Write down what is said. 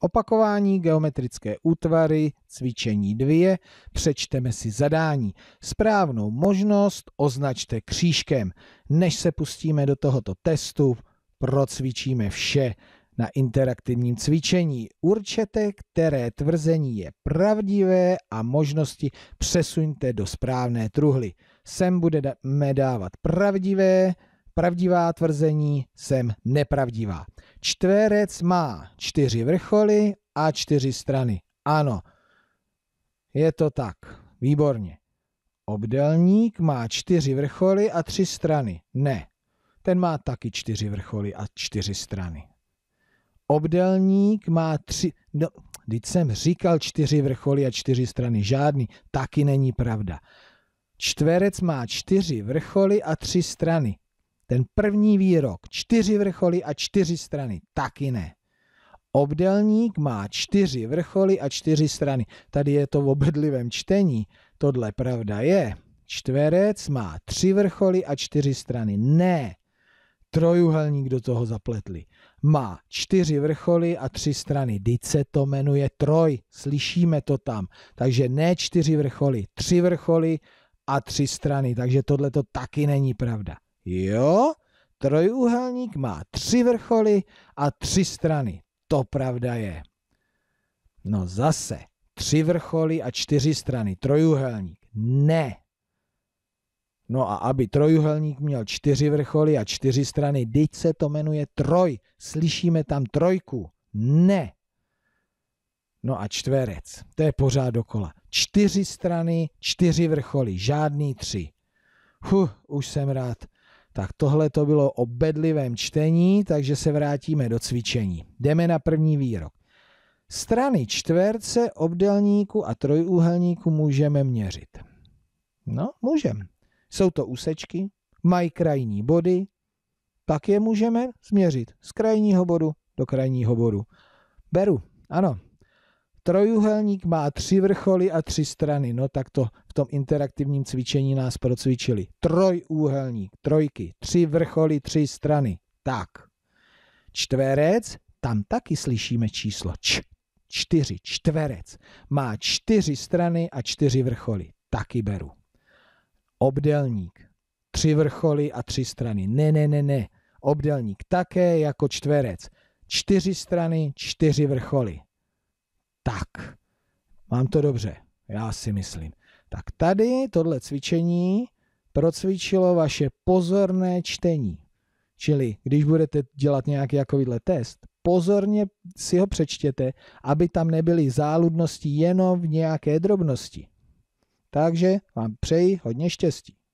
Opakování, geometrické útvary, cvičení 2, přečteme si zadání. Správnou možnost označte křížkem. Než se pustíme do tohoto testu, procvičíme vše na interaktivním cvičení. Určete, které tvrzení je pravdivé a možnosti přesuňte do správné truhly. Sem budeme dávat pravdivé, pravdivá tvrzení jsem nepravdivá. Čtverec má čtyři vrcholy a čtyři strany. Ano, je to tak. Výborně. Obdelník má čtyři vrcholy a tři strany. Ne, ten má taky čtyři vrcholy a čtyři strany. Obdelník má tři... No, když jsem říkal čtyři vrcholy a čtyři strany. Žádný. Taky není pravda. Čtverec má čtyři vrcholy a tři strany. Ten první výrok, čtyři vrcholy a čtyři strany, taky ne. Obdelník má čtyři vrcholy a čtyři strany. Tady je to v obedlivém čtení. Tohle pravda je. Čtverec má tři vrcholy a čtyři strany. Ne. Trojuhelník do toho zapletli. Má čtyři vrcholy a tři strany. Teď se to jmenuje troj. Slyšíme to tam. Takže ne čtyři vrcholy, tři vrcholy a tři strany. Takže tohle to taky není pravda. Jo, trojúhelník má tři vrcholy a tři strany. To pravda je. No zase, tři vrcholy a čtyři strany. Trojúhelník. Ne. No a aby trojuhelník měl čtyři vrcholy a čtyři strany, teď se to jmenuje troj. Slyšíme tam trojku. Ne. No a čtverec, to je pořád dokola. Čtyři strany, čtyři vrcholy, žádný tři. Huh, už jsem rád, tak tohle to bylo o bedlivém čtení, takže se vrátíme do cvičení. Jdeme na první výrok. Strany čtverce, obdelníku a trojúhelníku můžeme měřit. No, můžeme. Jsou to úsečky, mají krajní body, tak je můžeme změřit z krajního bodu do krajního bodu. Beru, ano, trojuhelník má tři vrcholy a tři strany. No tak to v tom interaktivním cvičení nás procvičili. Trojúhelník, trojky, tři vrcholy, tři strany. Tak. Čtverec, tam taky slyšíme číslo č. Čtyři, čtverec. Má čtyři strany a čtyři vrcholy. Taky beru. Obdelník, tři vrcholy a tři strany. Ne, ne, ne, ne. Obdelník také jako čtverec. Čtyři strany, čtyři vrcholy. Tak, mám to dobře, já si myslím. Tak tady tohle cvičení procvičilo vaše pozorné čtení. Čili když budete dělat nějaký takovýhle test, pozorně si ho přečtěte, aby tam nebyly záludnosti jenom v nějaké drobnosti. Takže vám přeji hodně štěstí.